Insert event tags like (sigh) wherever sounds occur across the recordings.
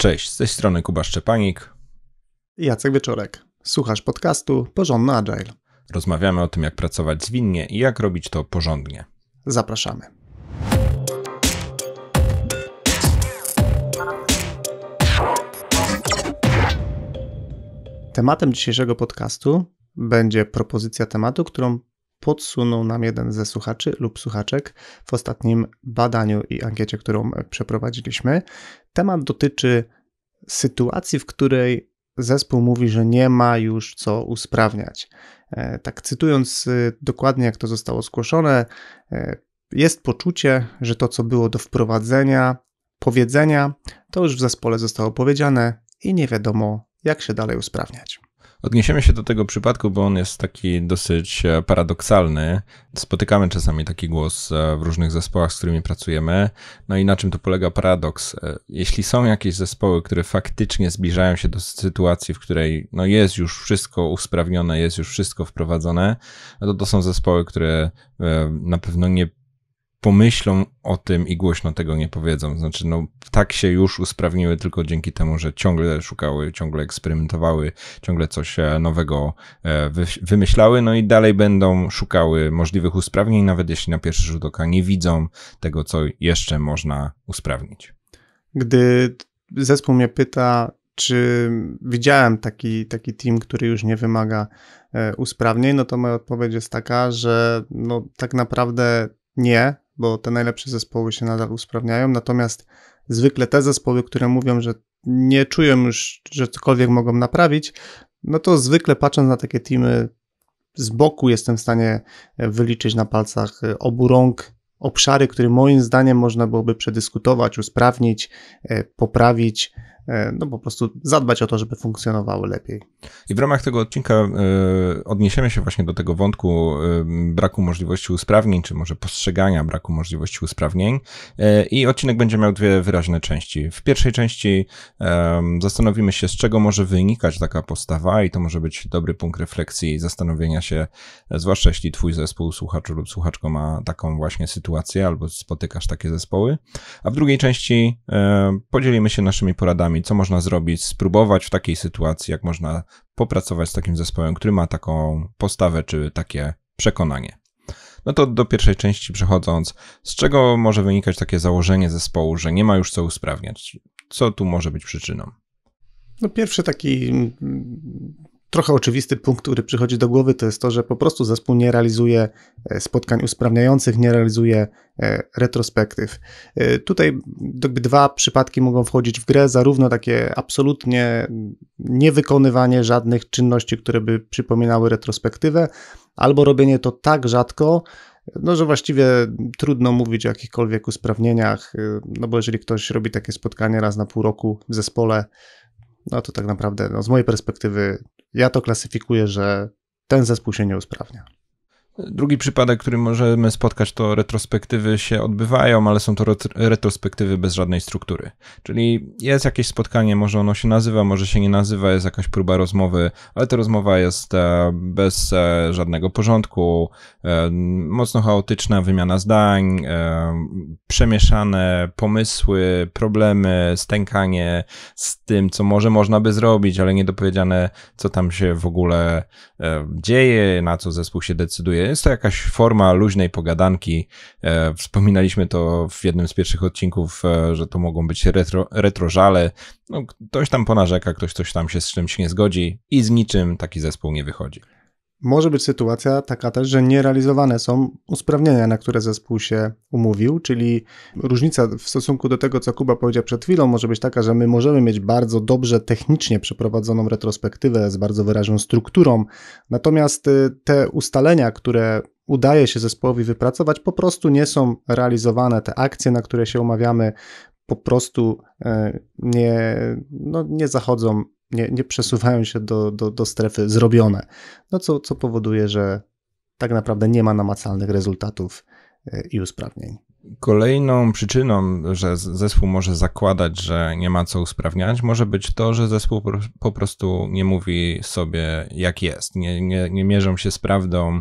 Cześć, z tej strony Kuba Szczepanik. Jacek Wieczorek. Słuchasz podcastu Porządny Agile. Rozmawiamy o tym, jak pracować zwinnie i jak robić to porządnie. Zapraszamy. Tematem dzisiejszego podcastu będzie propozycja tematu, którą podsunął nam jeden ze słuchaczy lub słuchaczek w ostatnim badaniu i ankiecie, którą przeprowadziliśmy. Temat dotyczy sytuacji, w której zespół mówi, że nie ma już co usprawniać. E, tak cytując y, dokładnie, jak to zostało zgłoszone, e, jest poczucie, że to, co było do wprowadzenia, powiedzenia, to już w zespole zostało powiedziane i nie wiadomo, jak się dalej usprawniać. Odniesiemy się do tego przypadku, bo on jest taki dosyć e, paradoksalny. Spotykamy czasami taki głos e, w różnych zespołach, z którymi pracujemy. No i na czym to polega paradoks? E, jeśli są jakieś zespoły, które faktycznie zbliżają się do sytuacji, w której no jest już wszystko usprawnione, jest już wszystko wprowadzone, no to to są zespoły, które na pewno nie pomyślą o tym i głośno tego nie powiedzą. Znaczy, no, tak się już usprawniły tylko dzięki temu, że ciągle szukały, ciągle eksperymentowały, ciągle coś e, nowego e, wymyślały, no i dalej będą szukały możliwych usprawnień, nawet jeśli na pierwszy rzut oka nie widzą tego, co jeszcze można usprawnić. Gdy zespół mnie pyta, czy widziałem taki, taki team, który już nie wymaga e, usprawnień, no to moja odpowiedź jest taka, że no, tak naprawdę nie, bo te najlepsze zespoły się nadal usprawniają. Natomiast zwykle te zespoły, które mówią, że nie czują już, że cokolwiek mogą naprawić, no to zwykle patrząc na takie teamy z boku jestem w stanie e, wyliczyć na palcach e, obu rąk obszary, które moim zdaniem można byłoby przedyskutować, usprawnić, e, poprawić E, no po prostu zadbać o to, żeby funkcjonowały lepiej. I w ramach tego odcinka e, odniesiemy się właśnie do tego wątku e, braku możliwości usprawnień, czy może postrzegania braku możliwości usprawnień. I odcinek będzie miał dwie wyraźne części. W pierwszej części zastanowimy się, z czego może wynikać taka postawa, i to może być dobry punkt refleksji i zastanowienia się, zwłaszcza jeśli Twój zespół, słuchacz lub słuchaczko ma taką właśnie sytuację, albo spotykasz takie zespoły. A w drugiej części podzielimy się naszymi poradami co można zrobić, spróbować w takiej sytuacji, jak można popracować z takim zespołem, który ma taką postawę czy takie przekonanie. No to do pierwszej części przechodząc, z czego może wynikać takie założenie zespołu, że nie ma już co usprawniać? Co tu może być przyczyną? No pierwszy taki mm, Trochę oczywisty punkt, który przychodzi do głowy, to jest to, że po prostu zespół nie realizuje e, spotkań usprawniających, nie realizuje e, retrospektyw. E, tutaj dwa przypadki mogą wchodzić w grę, zarówno takie absolutnie mm, niewykonywanie żadnych czynności, które by przypominały retrospektywę, albo robienie to tak rzadko, no, że właściwie trudno mówić o jakichkolwiek usprawnieniach, no bo jeżeli ktoś robi takie spotkanie raz na pół roku w zespole, no to tak naprawdę no, z mojej perspektywy ja to klasyfikuję, że ten zespół się nie usprawnia. Drugi przypadek, który możemy spotkać, to retrospektywy się odbywają, ale są to retrospektywy bez żadnej struktury. Czyli jest jakieś spotkanie, może ono się nazywa, może się nie nazywa, jest jakaś próba rozmowy, ale ta rozmowa jest e, bez e, żadnego porządku, e, mocno chaotyczna wymiana zdań, przemieszane pomysły, problemy, stękanie z tym, co może można by zrobić, ale niedopowiedziane, co tam się w ogóle dzieje, na co zespół się decyduje. Jest to jakaś forma luźnej pogadanki. E, wspominaliśmy to w jednym z pierwszych odcinków, e, że to mogą być retro, retrożale. No, ktoś tam ponarzeka, ktoś coś tam się z czymś nie zgodzi i z niczym taki zespół nie wychodzi. Może być sytuacja taka też, że nierealizowane są usprawnienia, na które zespół się umówił, czyli różnica w stosunku do tego, co Kuba powiedział przed chwilą, może być taka, że my możemy mieć bardzo dobrze technicznie przeprowadzoną retrospektywę z bardzo wyraźną strukturą, natomiast y, te ustalenia, które udaje się zespołowi wypracować, po prostu nie są realizowane. Te akcje, na które się umawiamy, po prostu y, nie, no, nie zachodzą nie, nie przesuwają się do, do, do strefy zrobione, no co, co powoduje, że tak naprawdę nie ma namacalnych rezultatów e, i usprawnień. Kolejną przyczyną, że zespół może zakładać, że nie ma co usprawniać, może być to, że zespół po prostu nie mówi sobie, jak jest. Nie, nie, nie mierzą się z prawdą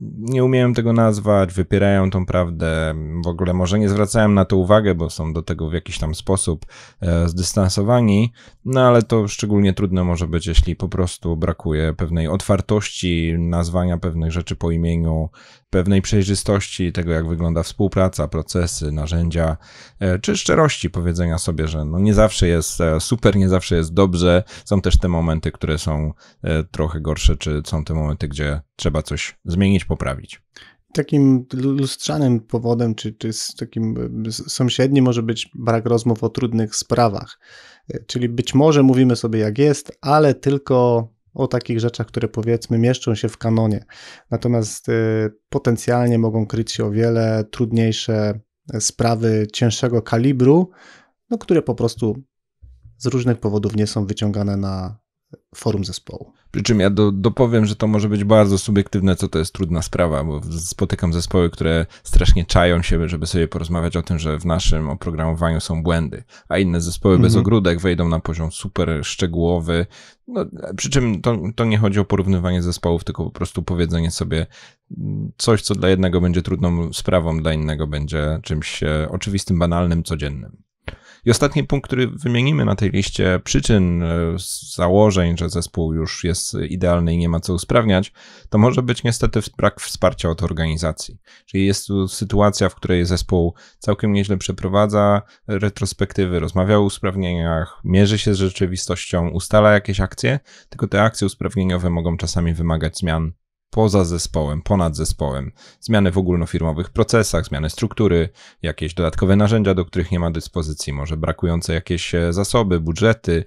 nie umieją tego nazwać, wypierają tą prawdę, w ogóle może nie zwracają na to uwagę, bo są do tego w jakiś tam sposób e, zdystansowani, no ale to szczególnie trudne może być, jeśli po prostu brakuje pewnej otwartości, nazwania pewnych rzeczy po imieniu, pewnej przejrzystości tego, jak wygląda współpraca, procesy, narzędzia, e, czy szczerości powiedzenia sobie, że no nie zawsze jest e, super, nie zawsze jest dobrze. Są też te momenty, które są trochę gorsze, czy są te momenty, gdzie trzeba coś zmienić, poprawić. Takim lustrzanym powodem, czy, czy z takim y, sąsiednim może być brak rozmów o trudnych sprawach. Y, czyli być może mówimy sobie jak jest, ale tylko o takich rzeczach, które powiedzmy mieszczą się w kanonie. Natomiast y, potencjalnie mogą kryć się o wiele trudniejsze y, sprawy cięższego kalibru, no, które po prostu z różnych powodów nie są wyciągane na forum zespołu. Przy czym ja do, dopowiem, że to może być bardzo subiektywne, co to jest trudna sprawa, bo spotykam zespoły, które strasznie czają się, żeby sobie porozmawiać o tym, że w naszym oprogramowaniu są błędy, a inne zespoły mhm. bez ogródek wejdą na poziom super szczegółowy. No, przy czym to, to nie chodzi o porównywanie zespołów, tylko po prostu powiedzenie sobie mm, coś, co dla jednego będzie trudną sprawą, dla innego będzie czymś e, oczywistym, banalnym, codziennym. I ostatni punkt, który wymienimy na tej liście przyczyn, e, założeń, że zespół już jest idealny i nie ma co usprawniać, to może być niestety brak wsparcia od organizacji. Czyli jest tu sytuacja, w której zespół całkiem nieźle przeprowadza retrospektywy, rozmawia o usprawnieniach, mierzy się z rzeczywistością, ustala jakieś akcje, tylko te akcje usprawnieniowe mogą czasami wymagać zmian poza zespołem, ponad zespołem, zmiany w ogólnofirmowych procesach, zmiany struktury, jakieś dodatkowe narzędzia, do których nie ma dyspozycji, może brakujące jakieś e, zasoby, budżety,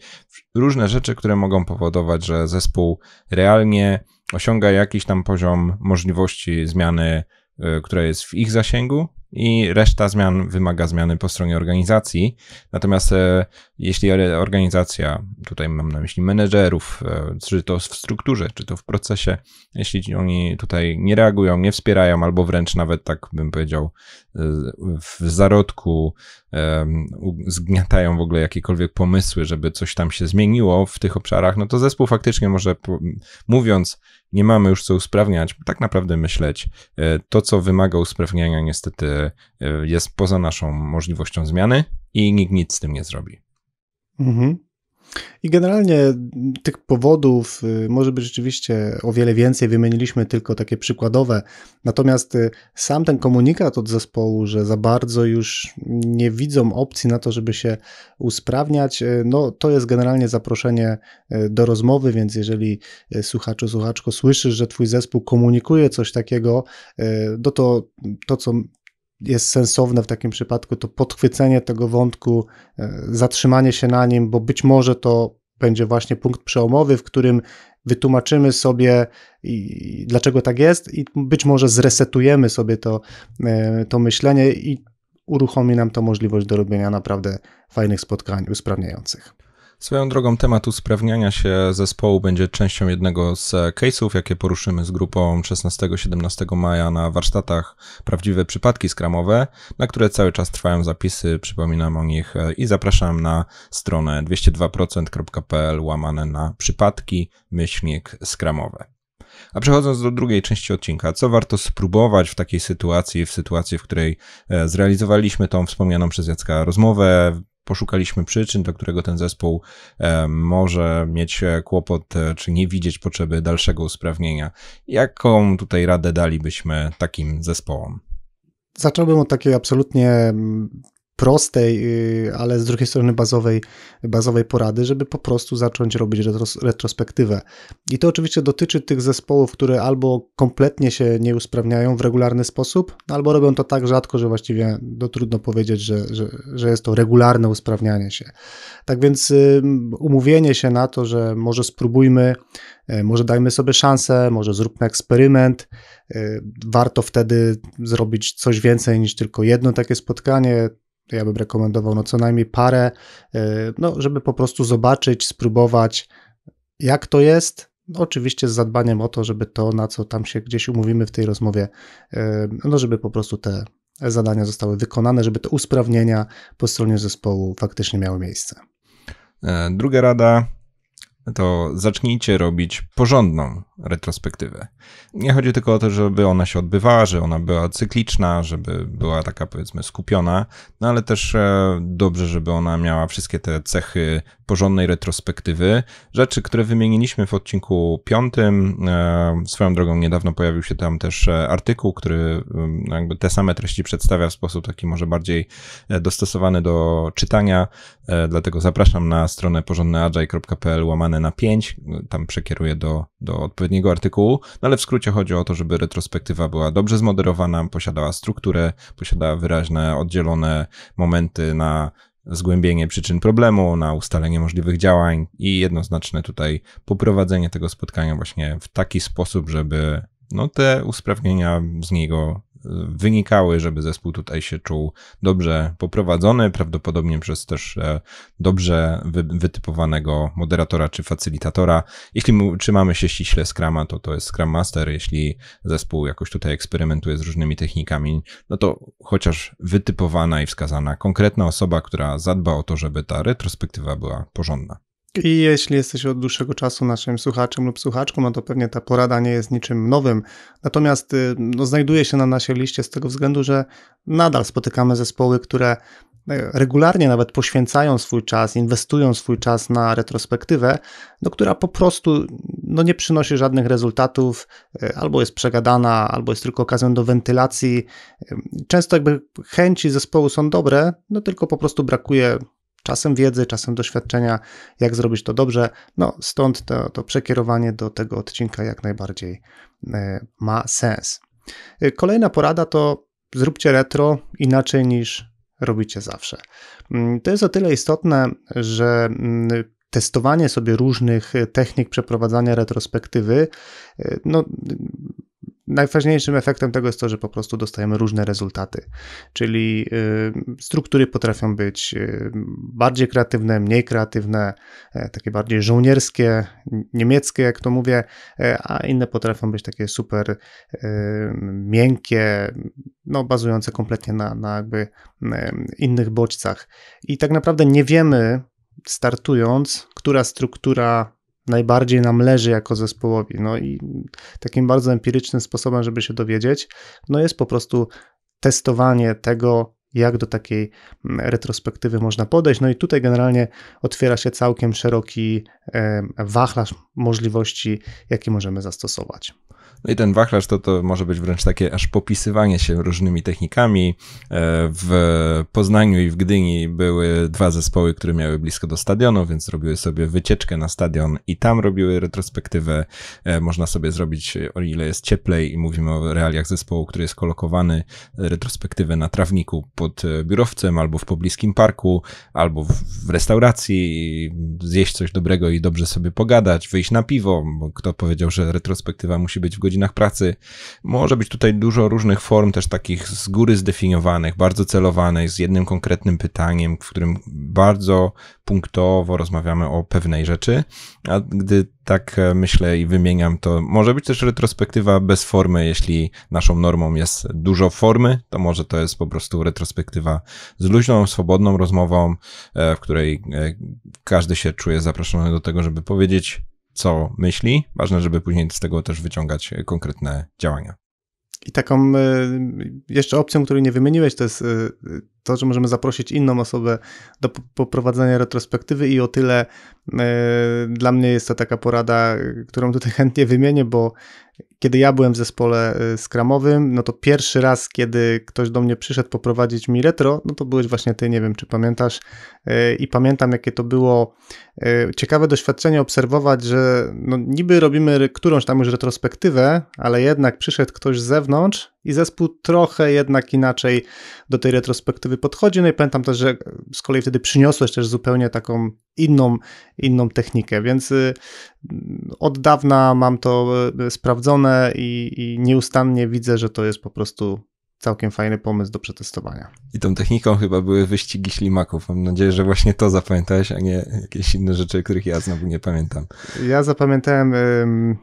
różne rzeczy, które mogą powodować, że zespół realnie osiąga jakiś tam poziom możliwości zmiany, e, która jest w ich zasięgu, i reszta zmian wymaga zmiany po stronie organizacji. Natomiast e, jeśli organizacja, tutaj mam na myśli menedżerów, e, czy to w strukturze, czy to w procesie, jeśli oni tutaj nie reagują, nie wspierają, albo wręcz nawet, tak bym powiedział, e, w zarodku zgniatają w ogóle jakiekolwiek pomysły, żeby coś tam się zmieniło w tych obszarach, no to zespół faktycznie może, mówiąc, nie mamy już co usprawniać, tak naprawdę myśleć, to co wymaga usprawniania niestety E, jest poza naszą możliwością zmiany i nikt nic z tym nie zrobi. Mhm. I generalnie tych powodów y, może być rzeczywiście o wiele więcej, wymieniliśmy tylko takie przykładowe. Natomiast y, sam ten komunikat od zespołu, że za bardzo już nie widzą opcji na to, żeby się usprawniać, y, no to jest generalnie zaproszenie do rozmowy, więc jeżeli słuchaczu, słuchaczko słyszysz, że twój zespół komunikuje coś takiego, no to to, co jest sensowne w takim przypadku, to podchwycenie tego wątku, e, zatrzymanie się na nim, bo być może to będzie właśnie punkt przełomowy, w którym wytłumaczymy sobie, i, dlaczego tak jest, i być może zresetujemy sobie to, e, to myślenie i uruchomi nam to możliwość do robienia naprawdę fajnych spotkań usprawniających. Swoją drogą temat usprawniania się zespołu będzie częścią jednego z case'ów, jakie poruszymy z grupą 16-17 maja na warsztatach Prawdziwe Przypadki Skramowe, na które cały czas trwają zapisy, przypominam o nich i zapraszam na stronę 202%.pl łamane na przypadki myślnik skramowe. A przechodząc do drugiej części odcinka, co warto spróbować w takiej sytuacji, w sytuacji, w której e, zrealizowaliśmy tą wspomnianą przez Jacka rozmowę, poszukaliśmy przyczyn, do którego ten zespół e, może mieć e, kłopot, e, czy nie widzieć potrzeby dalszego usprawnienia. Jaką tutaj radę dalibyśmy takim zespołom? Zacząłbym od takiej absolutnie mm, prostej, y, ale z drugiej strony bazowej, bazowej porady, żeby po prostu zacząć robić retros, retrospektywę. I to oczywiście dotyczy tych zespołów, które albo kompletnie się nie usprawniają w regularny sposób, no albo robią to tak rzadko, że właściwie to no trudno powiedzieć, że, że, że jest to regularne usprawnianie się. Tak więc y, umówienie się na to, że może spróbujmy, y, może dajmy sobie szansę, może zróbmy eksperyment. Warto wtedy zrobić coś więcej niż tylko jedno takie spotkanie to ja bym rekomendował no co najmniej parę, y, no, żeby po prostu zobaczyć, spróbować, jak to jest. Oczywiście z zadbaniem o to, żeby to, na co tam się gdzieś umówimy w tej rozmowie, y, no żeby po prostu te zadania zostały wykonane, żeby te usprawnienia po stronie zespołu faktycznie miały miejsce. E, druga rada to zacznijcie robić porządną retrospektywę. Nie chodzi tylko o to, żeby ona się odbywała, że ona była cykliczna, żeby była taka powiedzmy skupiona, no ale też e, dobrze, żeby ona miała wszystkie te cechy porządnej retrospektywy. Rzeczy, które wymieniliśmy w odcinku piątym, e, swoją drogą niedawno pojawił się tam też e, artykuł, który jakby te same treści przedstawia w sposób taki może bardziej dostosowany do czytania, dlatego zapraszam na stronę porządneagile.pl łamane na 5, tam przekieruję do, do odpowiedzi poprzedniego artykułu, no ale w skrócie chodzi o to, żeby retrospektywa była dobrze zmoderowana, posiadała strukturę, posiadała wyraźne, oddzielone momenty na zgłębienie przyczyn problemu, na ustalenie możliwych działań i jednoznaczne tutaj poprowadzenie tego spotkania właśnie w taki sposób, żeby no, te usprawnienia z niego wynikały, żeby zespół tutaj się czuł dobrze poprowadzony, prawdopodobnie przez też e, dobrze wytypowanego moderatora czy facylitatora. Jeśli trzymamy się ściśle Scrama, to to jest Scrum Master. Jeśli zespół jakoś tutaj eksperymentuje z różnymi technikami, no to chociaż wytypowana i wskazana konkretna osoba, która zadba o to, żeby ta retrospektywa była porządna. I jeśli jesteś od dłuższego czasu naszym słuchaczem lub słuchaczką, no to pewnie ta porada nie jest niczym nowym. Natomiast y, no, znajduje się na naszej liście z tego względu, że nadal spotykamy zespoły, które y, regularnie nawet poświęcają swój czas, inwestują swój czas na retrospektywę, no, która po prostu no, nie przynosi żadnych rezultatów, y, albo jest przegadana, albo jest tylko okazją do wentylacji. Często jakby chęci zespołu są dobre, no tylko po prostu brakuje czasem wiedzy, czasem doświadczenia, jak zrobić to dobrze. No stąd to, to przekierowanie do tego odcinka jak najbardziej e, ma sens. E, kolejna porada to zróbcie retro inaczej niż robicie zawsze. Mm, to jest o tyle istotne, że mm, testowanie sobie różnych technik przeprowadzania retrospektywy, e, no, najważniejszym efektem tego jest to, że po prostu dostajemy różne rezultaty, czyli y, struktury potrafią być y, bardziej kreatywne, mniej kreatywne, e, takie bardziej żołnierskie, niemieckie, jak to mówię, e, a inne potrafią być takie super y, miękkie, no, bazujące kompletnie na, na jakby innych bodźcach. I tak naprawdę nie wiemy, startując, która struktura najbardziej nam leży jako zespołowi. No i takim bardzo empirycznym sposobem, żeby się dowiedzieć, no jest po prostu testowanie tego, jak do takiej mm, retrospektywy można podejść. No i tutaj generalnie otwiera się całkiem szeroki wachlarz możliwości, jakie możemy zastosować. No i ten wachlarz to, to może być wręcz takie aż popisywanie się różnymi technikami. E, w Poznaniu i w Gdyni były dwa zespoły, które miały blisko do stadionu, więc robiły sobie wycieczkę na stadion i tam robiły retrospektywę. E, można sobie zrobić, o ile jest cieplej i mówimy o realiach zespołu, który jest kolokowany, retrospektywę na trawniku pod e, biurowcem albo w pobliskim parku, albo w restauracji, zjeść coś dobrego i dobrze sobie pogadać, wyjść na piwo. Kto powiedział, że retrospektywa musi być w godzinie godzinach pracy. Może być tutaj dużo różnych form, też takich z góry zdefiniowanych, bardzo celowanych, z jednym konkretnym pytaniem, w którym bardzo punktowo rozmawiamy o pewnej rzeczy. A gdy tak e, myślę i wymieniam, to może być też retrospektywa bez formy. Jeśli naszą normą jest dużo formy, to może to jest po prostu retrospektywa z luźną, swobodną rozmową, e, w której e, każdy się czuje zaproszony do tego, żeby powiedzieć co myśli. Ważne, żeby później z tego też wyciągać e, konkretne działania. I taką e, jeszcze opcją, której nie wymieniłeś, to jest e, to, że możemy zaprosić inną osobę do poprowadzenia retrospektywy i o tyle dla mnie jest to taka porada, którą tutaj (laughs) chętnie wymienię, bo kiedy ja byłem w zespole y, skramowym, no to pierwszy raz, kiedy ktoś do mnie przyszedł poprowadzić mi retro, no to byłeś właśnie ty, nie wiem czy pamiętasz. Y, I pamiętam, jakie to było y, ciekawe doświadczenie obserwować, że no niby robimy którąś tam już retrospektywę, ale jednak przyszedł ktoś z zewnątrz i zespół trochę jednak inaczej do tej retrospektywy podchodzi. No i pamiętam też, że z kolei wtedy przyniosłeś też zupełnie taką inną, inną technikę, więc od dawna mam to sprawdzone stronę i, i nieustannie widzę, że to jest po prostu całkiem fajny pomysł do przetestowania. I tą techniką chyba były wyścigi ślimaków. Mam nadzieję, że właśnie to zapamiętałeś, a nie jakieś inne rzeczy, których ja znowu nie pamiętam. Ja zapamiętałem. Um,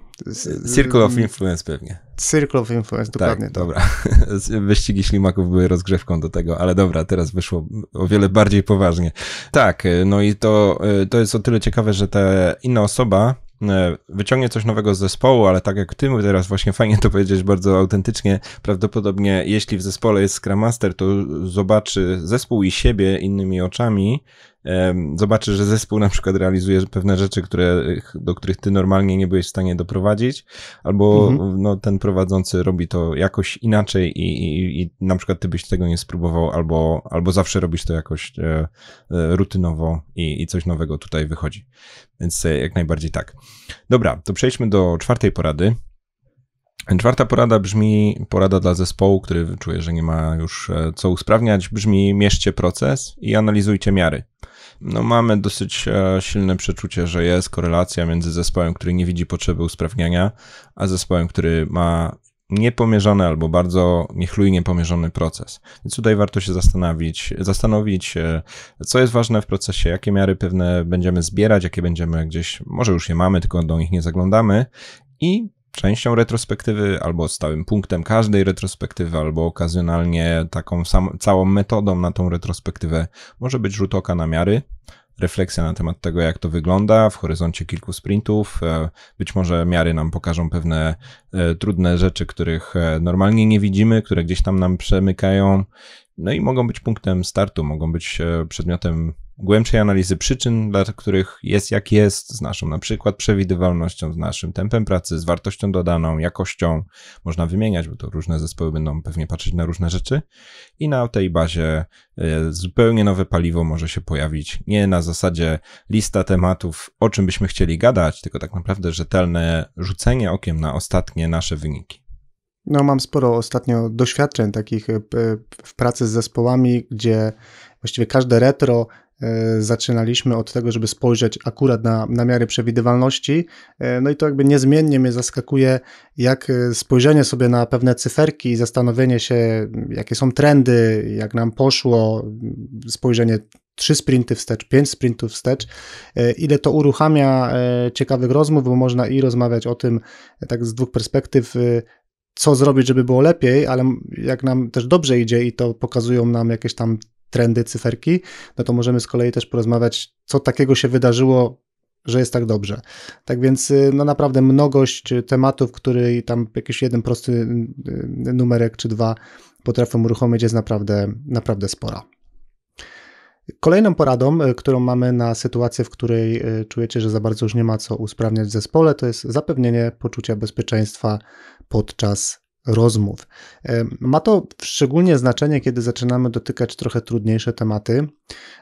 Circle of Influence pewnie. Circle of Influence, tak, dokładnie. Tak, dobra. (laughs) Wyścigi ślimaków były rozgrzewką do tego, ale dobra, teraz wyszło o wiele bardziej poważnie. Tak, y, no i to, y, to jest o tyle ciekawe, że ta inna osoba, E, wyciągnie coś nowego z zespołu, ale tak jak ty teraz właśnie fajnie to powiedziałeś bardzo autentycznie, prawdopodobnie jeśli w zespole jest Scrum Master, to zobaczy zespół i siebie innymi oczami Zobaczy, że zespół na przykład realizuje pewne rzeczy, które, do których ty normalnie nie byłeś w stanie doprowadzić, albo mhm. no, ten prowadzący robi to jakoś inaczej i, i, i na przykład ty byś tego nie spróbował, albo, albo zawsze robisz to jakoś e, e rutynowo i, i coś nowego tutaj wychodzi. Więc e, jak najbardziej tak. Dobra, to przejdźmy do czwartej porady. Czwarta porada brzmi, porada dla zespołu, który czuje, że nie ma już e, co usprawniać, brzmi mierzcie proces i analizujcie miary no mamy dosyć e, silne przeczucie, że jest korelacja między zespołem, który nie widzi potrzeby usprawniania, a zespołem, który ma niepomierzony albo bardzo niechlujnie pomierzony proces. Więc tutaj warto się zastanowić, zastanowić, e, co jest ważne w procesie, jakie miary pewne będziemy zbierać, jakie będziemy gdzieś, może już je mamy, tylko do nich nie zaglądamy i częścią retrospektywy, albo stałym punktem każdej retrospektywy, albo okazjonalnie taką sam, całą metodą na tą retrospektywę może być rzut oka na miary, refleksja na temat tego, jak to wygląda w horyzoncie kilku sprintów. E, być może miary nam pokażą pewne e, trudne rzeczy, których e, normalnie nie widzimy, które gdzieś tam nam przemykają. No i mogą być punktem startu, mogą być przedmiotem głębszej analizy przyczyn, dla których jest jak jest, z naszą na przykład przewidywalnością, z naszym tempem pracy, z wartością dodaną, jakością. Można wymieniać, bo to różne zespoły będą pewnie patrzeć na różne rzeczy. I na tej bazie e, zupełnie nowe paliwo może się pojawić. Nie na zasadzie lista tematów, o czym byśmy chcieli gadać, tylko tak naprawdę rzetelne rzucenie okiem na ostatnie nasze wyniki. No, mam sporo ostatnio doświadczeń takich e, w pracy z zespołami, gdzie właściwie każde retro E, zaczynaliśmy od tego, żeby spojrzeć akurat na, na miary przewidywalności. E, no i to jakby niezmiennie mnie zaskakuje, jak e, spojrzenie sobie na pewne cyferki i zastanowienie się, jakie są trendy, jak nam poszło, mm, spojrzenie trzy sprinty wstecz, pięć sprintów wstecz, ile to uruchamia ciekawych rozmów, bo można i rozmawiać o tym tak z dwóch perspektyw, co zrobić, żeby było lepiej, ale jak nam też dobrze idzie i to pokazują nam jakieś tam trendy cyferki, no to możemy z kolei też porozmawiać, co takiego się wydarzyło że jest tak dobrze. Tak więc y, no naprawdę mnogość y, tematów, który tam jakiś jeden prosty y, numerek czy dwa potrafią uruchomić jest naprawdę, naprawdę spora. Kolejną poradą, którą mamy na sytuację, w której czujecie, że za bardzo już nie ma co usprawniać w zespole, to jest zapewnienie poczucia bezpieczeństwa podczas rozmów. Ma to szczególnie znaczenie, kiedy zaczynamy dotykać trochę trudniejsze tematy,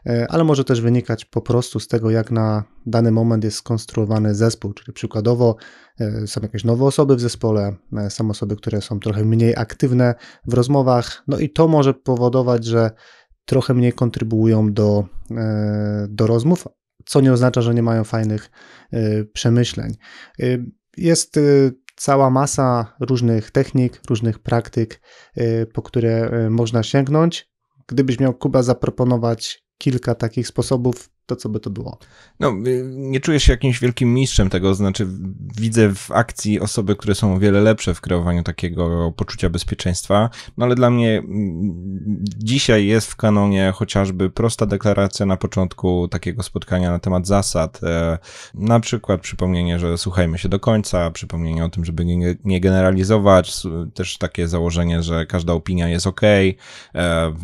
e, ale może też wynikać po prostu z tego, jak na dany moment jest skonstruowany zespół, czyli przykładowo e, są jakieś nowe osoby w zespole, e, są osoby, które są trochę mniej aktywne w rozmowach, no i to może powodować, że trochę mniej kontrybuują do, do rozmów, co nie oznacza, że nie mają fajnych przemyśleń. Jest cała masa różnych technik, różnych praktyk, y, po które y, można sięgnąć. Gdybyś miał Kuba zaproponować kilka takich sposobów, to co by to było. No, y, nie czuję się jakimś wielkim mistrzem tego, znaczy widzę w akcji osoby, które są o wiele lepsze w kreowaniu takiego poczucia bezpieczeństwa, no ale dla mnie mm, dzisiaj jest w kanonie chociażby prosta deklaracja na początku takiego spotkania na temat zasad, e, na przykład przypomnienie, że słuchajmy się do końca, przypomnienie o tym, żeby nie, nie generalizować, też takie założenie, że każda opinia jest ok, e,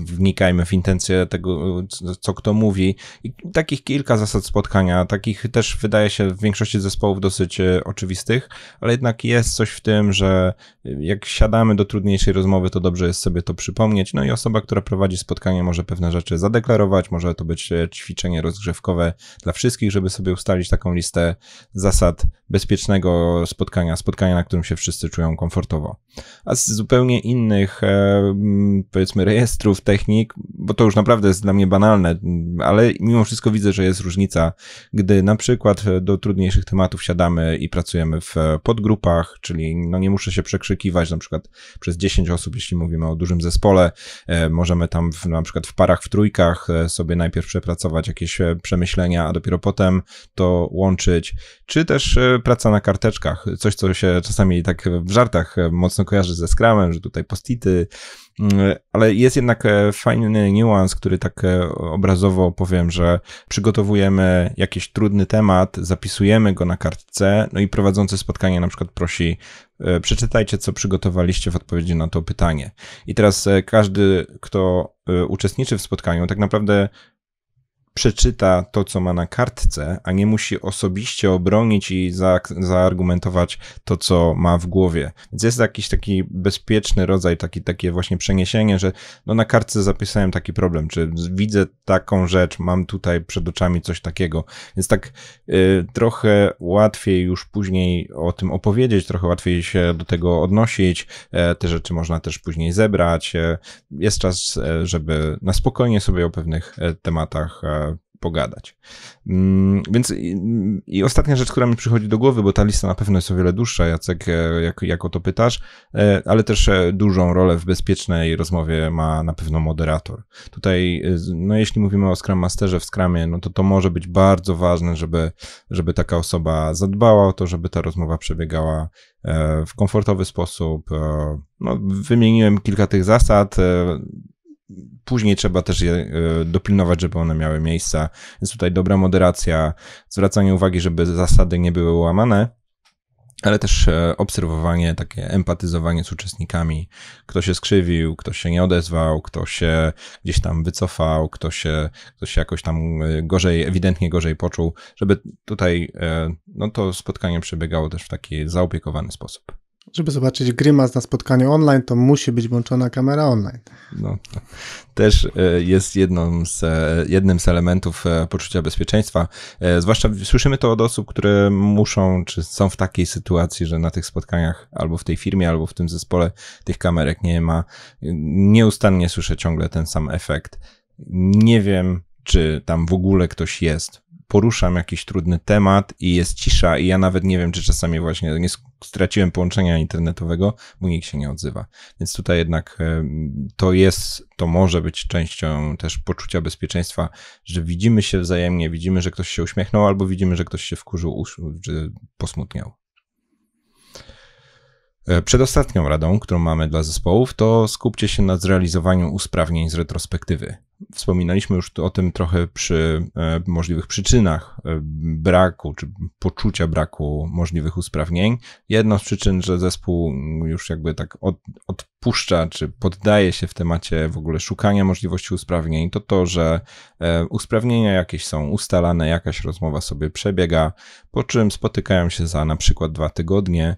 wnikajmy w intencje tego, co kto mówi i tak takich kilka zasad spotkania, takich też wydaje się w większości zespołów dosyć e, oczywistych, ale jednak jest coś w tym, że e, jak siadamy do trudniejszej rozmowy, to dobrze jest sobie to przypomnieć. No i osoba, która prowadzi spotkanie, może pewne rzeczy zadeklarować, może to być e, ćwiczenie rozgrzewkowe dla wszystkich, żeby sobie ustalić taką listę zasad bezpiecznego spotkania, spotkania, na którym się wszyscy czują komfortowo. A z zupełnie innych, e, mm, powiedzmy, rejestrów, technik, bo to już naprawdę jest dla mnie banalne, mm, ale mimo wszystko widzę, że jest różnica, gdy na przykład do trudniejszych tematów siadamy i pracujemy w e, podgrupach, czyli no nie muszę się przekrzykiwać na przykład przez 10 osób, jeśli mówimy o dużym zespole, e, możemy tam w, na przykład w parach, w trójkach sobie najpierw przepracować jakieś przemyślenia, a dopiero potem to łączyć, czy też praca na karteczkach, coś, co się czasami tak w żartach mocno kojarzy ze Scrumem, że tutaj postity, mm, ale jest jednak e, fajny niuans, który tak e, obrazowo powiem, że przygotowujemy jakiś trudny temat, zapisujemy go na kartce, no i prowadzący spotkanie na przykład prosi, e, przeczytajcie, co przygotowaliście w odpowiedzi na to pytanie. I teraz każdy, kto uczestniczy w spotkaniu, tak naprawdę przeczyta to, co ma na kartce, a nie musi osobiście obronić i za, zaargumentować to, co ma w głowie. Więc jest jakiś taki bezpieczny rodzaj, taki, takie właśnie przeniesienie, że no na kartce zapisałem taki problem, czy widzę taką rzecz, mam tutaj przed oczami coś takiego. Więc tak y, trochę łatwiej już później o tym opowiedzieć, trochę łatwiej się do tego odnosić. E, te rzeczy można też później zebrać. E, jest czas, e, żeby na spokojnie sobie o pewnych e, tematach e, pogadać. Mm, więc i, i, ostatnia rzecz, która mi przychodzi do głowy, bo ta lista na pewno jest o wiele dłuższa, Jacek, e, jak, jak o to pytasz, e, ale też e, dużą rolę w bezpiecznej rozmowie ma na pewno moderator. Tutaj, no jeśli mówimy o Scrum Masterze w Scrumie, no to to może być bardzo ważne, żeby, żeby taka osoba zadbała o to, żeby ta rozmowa przebiegała w komfortowy sposób. No, wymieniłem kilka tych zasad później trzeba też je e, dopilnować, żeby one miały miejsca. Jest tutaj dobra moderacja, zwracanie uwagi, żeby zasady nie były łamane, ale też e, obserwowanie, takie empatyzowanie z uczestnikami. Kto się skrzywił, kto się nie odezwał, kto się gdzieś tam wycofał, kto się, kto się jakoś tam e, gorzej, ewidentnie gorzej poczuł, żeby tutaj no, to spotkanie przebiegało też w taki zaopiekowany sposób. Żeby zobaczyć grymas na spotkaniu online, to musi być włączona kamera online. No, też e, jest jedną z, e, jednym z elementów e, poczucia bezpieczeństwa. Zwłaszcza słyszymy to od osób, które muszą, czy są w takiej sytuacji, że na tych spotkaniach albo w tej firmie, albo w tym zespole tych kamerek nie ma. Nieustannie słyszę ciągle ten sam efekt. Nie wiem, czy tam w ogóle ktoś jest poruszam jakiś trudny temat i jest cisza i ja nawet nie wiem, czy czasami właśnie nie straciłem połączenia internetowego, bo nikt się nie odzywa. Więc tutaj jednak e, to jest, to może być częścią też poczucia bezpieczeństwa, że widzimy się wzajemnie, widzimy, że ktoś się uśmiechnął albo widzimy, że ktoś się wkurzył, czy posmutniał. E, przedostatnią radą, którą mamy dla zespołów, to skupcie się na zrealizowaniu usprawnień z retrospektywy. Wspominaliśmy już o tym trochę przy e, możliwych przyczynach e, braku czy poczucia braku możliwych usprawnień. Jedną z przyczyn, że zespół już jakby tak od, odpuszcza czy poddaje się w temacie w ogóle szukania możliwości usprawnień, to to, że usprawnienia jakieś są ustalane, jakaś rozmowa sobie przebiega, po czym spotykają się za na przykład dwa tygodnie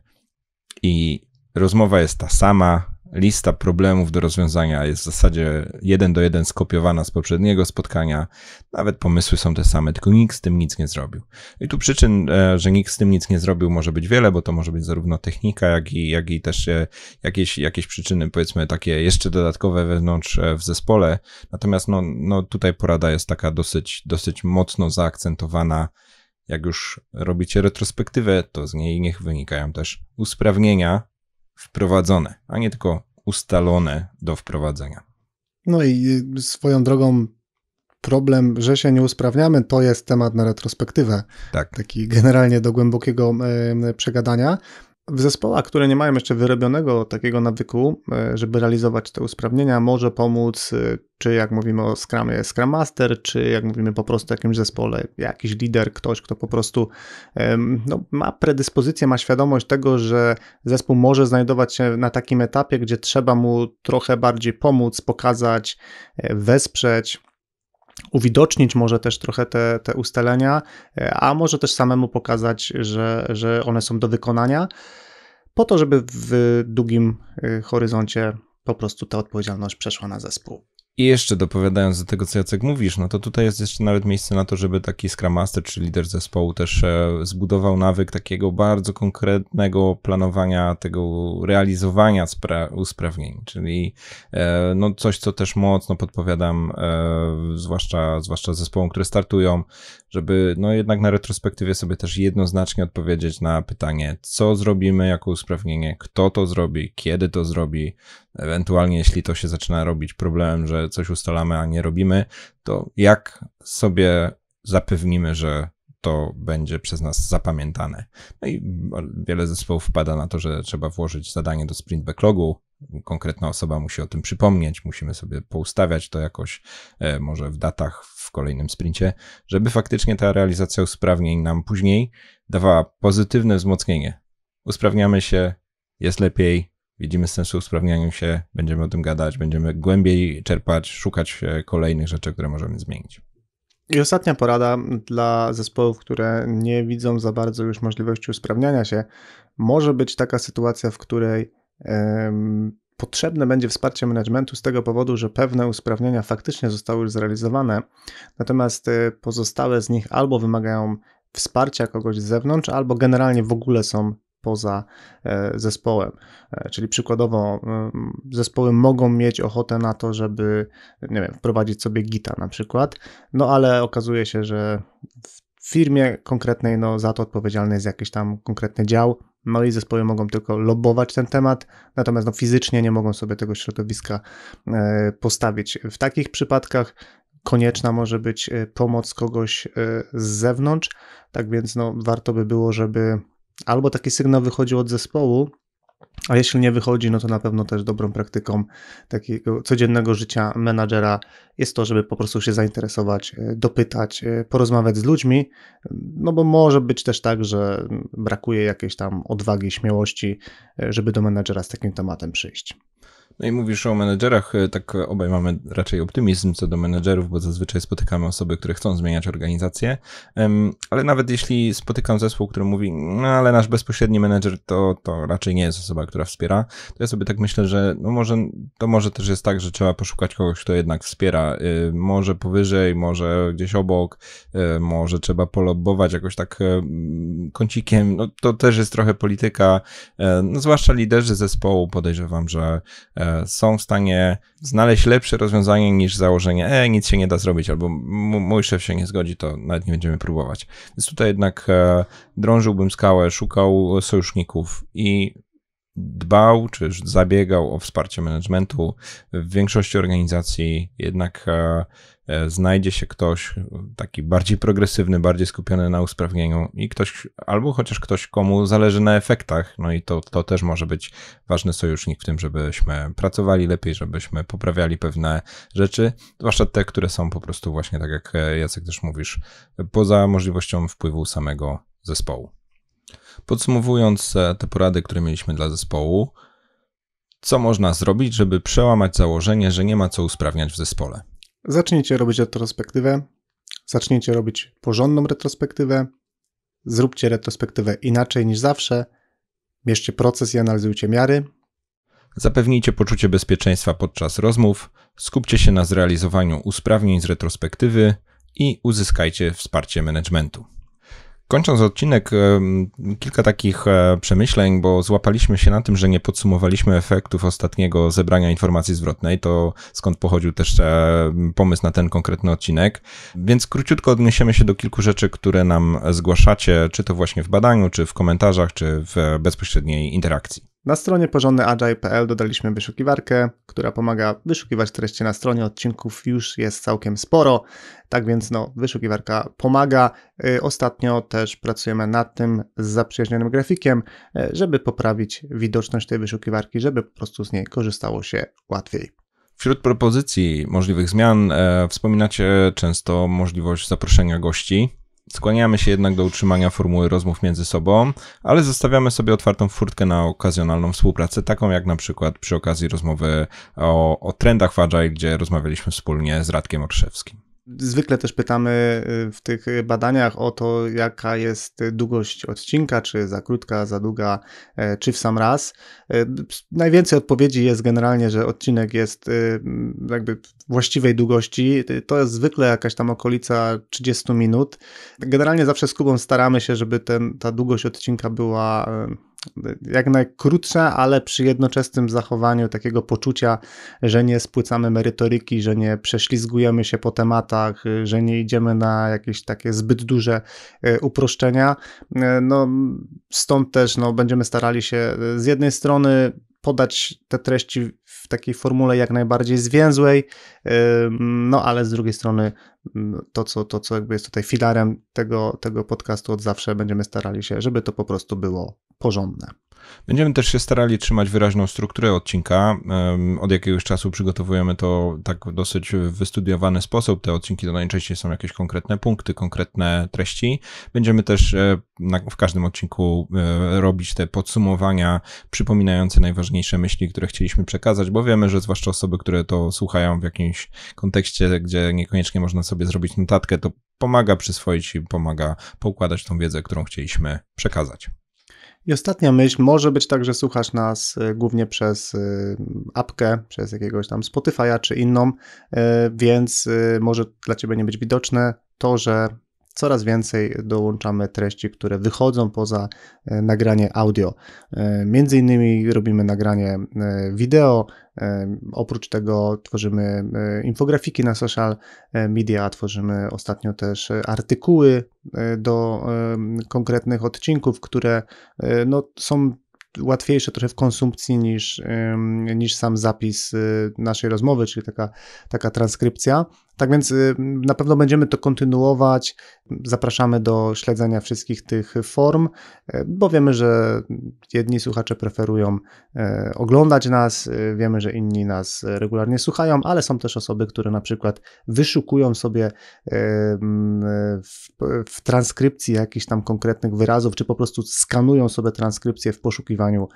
i rozmowa jest ta sama. Lista problemów do rozwiązania jest w zasadzie jeden do jeden skopiowana z poprzedniego spotkania. Nawet pomysły są te same, tylko nikt z tym nic nie zrobił. I tu przyczyn, e, że nikt z tym nic nie zrobił, może być wiele, bo to może być zarówno technika, jak i, jak i też e, jakieś, jakieś przyczyny, powiedzmy, takie jeszcze dodatkowe wewnątrz e, w zespole. Natomiast no, no tutaj porada jest taka dosyć, dosyć mocno zaakcentowana jak już robicie retrospektywę, to z niej niech wynikają też usprawnienia wprowadzone, a nie tylko ustalone do wprowadzenia. No i y, swoją drogą problem, że się nie usprawniamy, to jest temat na retrospektywę. Tak. Taki generalnie do głębokiego przegadania. W zespołach, które nie mają jeszcze wyrobionego takiego nawyku, e, żeby realizować te usprawnienia, może pomóc, e, czy jak mówimy o Scrumie, Scrum Master, czy jak mówimy po prostu o jakimś zespole, jakiś lider, ktoś, kto po prostu no, ma predyspozycję, ma świadomość tego, że zespół może znajdować się na takim etapie, gdzie trzeba mu trochę bardziej pomóc, pokazać, e, wesprzeć uwidocznić może też trochę te, te ustalenia, e, a może też samemu pokazać, że, że one są do wykonania, po to, żeby w długim e, horyzoncie po prostu ta odpowiedzialność przeszła na zespół. I jeszcze dopowiadając do tego, co Jacek mówisz, no to tutaj jest jeszcze nawet miejsce na to, żeby taki Scrum Master czy lider zespołu też e, zbudował nawyk takiego bardzo konkretnego planowania, tego realizowania usprawnień, czyli e, no coś, co też mocno podpowiadam, e, zwłaszcza, zwłaszcza zespołom, które startują, żeby no jednak na retrospektywie sobie też jednoznacznie odpowiedzieć na pytanie, co zrobimy jako usprawnienie, kto to zrobi, kiedy to zrobi, Ewentualnie, jeśli to się zaczyna robić problemem, że coś ustalamy, a nie robimy, to jak sobie zapewnimy, że to będzie przez nas zapamiętane. No i wiele zespołów wpada na to, że trzeba włożyć zadanie do sprint backlogu. Konkretna osoba musi o tym przypomnieć, musimy sobie poustawiać to jakoś, e, może w datach w kolejnym sprincie, żeby faktycznie ta realizacja usprawnień nam później dawała pozytywne wzmocnienie. Usprawniamy się, jest lepiej, widzimy sensu usprawniania się, będziemy o tym gadać, będziemy głębiej czerpać, szukać e, kolejnych rzeczy, które możemy zmienić. I ostatnia porada dla zespołów, które nie widzą za bardzo już możliwości usprawniania się, może być taka sytuacja, w której potrzebne będzie wsparcie managementu z tego powodu, że pewne usprawnienia faktycznie zostały już zrealizowane, natomiast e, pozostałe z nich albo wymagają wsparcia kogoś z zewnątrz, albo generalnie w ogóle są poza e, zespołem. E, czyli przykładowo mm, zespoły mogą mieć ochotę na to, żeby nie wiem, wprowadzić sobie gita na przykład, no ale okazuje się, że w firmie konkretnej no, za to odpowiedzialny jest jakiś tam konkretny dział, no i zespoły mogą tylko lobować ten temat, natomiast no, fizycznie nie mogą sobie tego środowiska e, postawić. W takich przypadkach konieczna może być pomoc kogoś z zewnątrz, tak więc no, warto by było, żeby albo taki sygnał wychodził od zespołu, a jeśli nie wychodzi, no to na pewno też dobrą praktyką takiego codziennego życia menadżera jest to, żeby po prostu się zainteresować, e, dopytać, e, porozmawiać z ludźmi, no bo może być też tak, że brakuje jakiejś tam odwagi, śmiałości, e, żeby do menadżera z takim tematem przyjść. No i mówisz o menedżerach, e, tak obaj mamy raczej optymizm co do menedżerów, bo zazwyczaj spotykamy osoby, które chcą zmieniać organizację, ale nawet jeśli spotykam zespół, który mówi, no ale nasz bezpośredni menedżer to, to raczej nie jest osoba, która wspiera, to ja sobie tak myślę, że no może, to może też jest tak, że trzeba poszukać kogoś, kto jednak wspiera, y, może powyżej, może gdzieś obok, y, może trzeba polobować jakoś tak e, kącikiem, no to też jest trochę polityka, e, no zwłaszcza liderzy zespołu podejrzewam, że E, są w stanie znaleźć lepsze rozwiązanie niż założenie, e, nic się nie da zrobić, albo mój szef się nie zgodzi, to nawet nie będziemy próbować. Więc tutaj jednak e, drążyłbym skałę, szukał sojuszników i dbał czy zabiegał o wsparcie managementu. W większości organizacji jednak e, e, znajdzie się ktoś e, taki bardziej progresywny, bardziej skupiony na usprawnieniu i ktoś, albo chociaż ktoś, komu zależy na efektach, no i to, to też może być ważny sojusznik w tym, żebyśmy pracowali lepiej, żebyśmy poprawiali pewne rzeczy, zwłaszcza te, które są po prostu właśnie, tak jak Jacek też mówisz, poza możliwością wpływu samego zespołu. Podsumowując e, te porady, które mieliśmy dla zespołu, co można zrobić, żeby przełamać założenie, że nie ma co usprawniać w zespole? Zacznijcie robić retrospektywę, zacznijcie robić porządną retrospektywę, zróbcie retrospektywę inaczej niż zawsze, bierzcie proces i analizujcie miary. Zapewnijcie poczucie bezpieczeństwa podczas rozmów, skupcie się na zrealizowaniu usprawnień z retrospektywy i uzyskajcie wsparcie managementu. Kończąc odcinek, kilka takich e, przemyśleń, bo złapaliśmy się na tym, że nie podsumowaliśmy efektów ostatniego zebrania informacji zwrotnej, to skąd pochodził też e, pomysł na ten konkretny odcinek. Więc króciutko odniesiemy się do kilku rzeczy, które nam zgłaszacie, czy to właśnie w badaniu, czy w komentarzach, czy w e, bezpośredniej interakcji. Na stronie porządnyagile.pl dodaliśmy wyszukiwarkę, która pomaga wyszukiwać treści na stronie. Odcinków już jest całkiem sporo, tak więc no, wyszukiwarka pomaga. Y, ostatnio też pracujemy nad tym z zaprzyjaźnionym grafikiem, y, żeby poprawić widoczność tej wyszukiwarki, żeby po prostu z niej korzystało się łatwiej. Wśród propozycji możliwych zmian e, wspominacie często możliwość zaproszenia gości Skłaniamy się jednak do utrzymania formuły rozmów między sobą, ale zostawiamy sobie otwartą furtkę na okazjonalną współpracę, taką jak na przykład przy okazji rozmowy o, o trendach w Agile, gdzie rozmawialiśmy wspólnie z Radkiem Orszewskim. Zwykle też pytamy y, w tych badaniach o to, jaka jest długość odcinka, czy za krótka, za długa, e, czy w sam raz. E, najwięcej odpowiedzi jest generalnie, że odcinek jest y, jakby właściwej długości. Y, to jest zwykle jakaś tam okolica 30 minut. Generalnie zawsze z Kubą staramy się, żeby ten, ta długość odcinka była e, jak najkrótsze, ale przy jednoczesnym zachowaniu takiego poczucia, że nie spłycamy merytoryki, że nie prześlizgujemy się po tematach, że nie idziemy na jakieś takie zbyt duże e, uproszczenia. E, no, stąd też no, będziemy starali się e, z jednej strony podać te treści w takiej formule jak najbardziej zwięzłej, no ale z drugiej strony to, co, to, co jakby jest tutaj filarem tego, tego podcastu od zawsze, będziemy starali się, żeby to po prostu było porządne. Będziemy też się starali trzymać wyraźną strukturę odcinka. Od jakiegoś czasu przygotowujemy to tak w dosyć wystudiowany sposób. Te odcinki to najczęściej są jakieś konkretne punkty, konkretne treści. Będziemy też e, w każdym odcinku e, robić te podsumowania przypominające najważniejsze myśli, które chcieliśmy przekazać, bo wiemy, że zwłaszcza osoby, które to słuchają w jakimś kontekście, gdzie niekoniecznie można sobie zrobić notatkę, to pomaga przyswoić i pomaga poukładać tą wiedzę, którą chcieliśmy przekazać. I ostatnia myśl może być tak, że słuchasz nas y, głównie przez y, apkę, przez jakiegoś tam Spotify'a czy inną, y, więc może dla ciebie nie być widoczne to, że coraz więcej dołączamy treści, które wychodzą poza e, nagranie audio. E, między innymi robimy nagranie e, wideo, oprócz tego tworzymy infografiki na social media, tworzymy ostatnio też artykuły do konkretnych odcinków, które no, są łatwiejsze trochę w konsumpcji niż, niż sam zapis naszej rozmowy, czyli taka, taka transkrypcja, tak więc y, na pewno będziemy to kontynuować. Zapraszamy do śledzenia wszystkich tych form, y, bo wiemy, że jedni słuchacze preferują y, oglądać nas, wiemy, że inni nas regularnie słuchają, ale są też osoby, które na przykład wyszukują sobie mm, w, w transkrypcji jakichś tam konkretnych wyrazów, czy po prostu skanują sobie transkrypcję w poszukiwaniu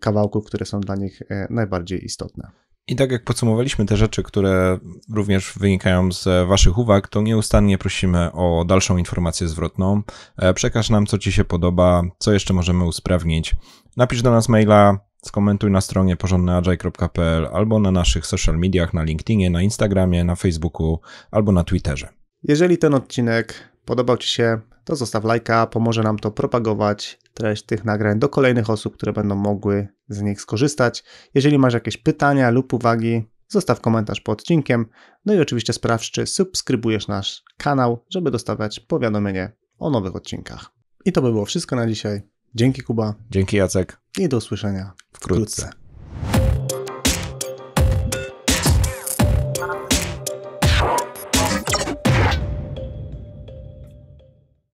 kawałków, które są dla nich najbardziej istotne. I tak jak podsumowaliśmy te rzeczy, które również wynikają z Waszych uwag, to nieustannie prosimy o dalszą informację zwrotną. E, przekaż nam, co Ci się podoba, co jeszcze możemy usprawnić. Napisz do nas maila, skomentuj na stronie porządnyagile.pl albo na naszych social mediach, na LinkedInie, na Instagramie, na Facebooku albo na Twitterze. Jeżeli ten odcinek podobał Ci się, to zostaw lajka, pomoże nam to propagować treść tych nagrań do kolejnych osób, które będą mogły z nich skorzystać. Jeżeli masz jakieś pytania lub uwagi, zostaw komentarz pod odcinkiem. No i oczywiście sprawdź, czy subskrybujesz nasz kanał, żeby dostawać powiadomienie o nowych odcinkach. I to by było wszystko na dzisiaj. Dzięki Kuba. Dzięki Jacek. I do usłyszenia wkrótce. wkrótce.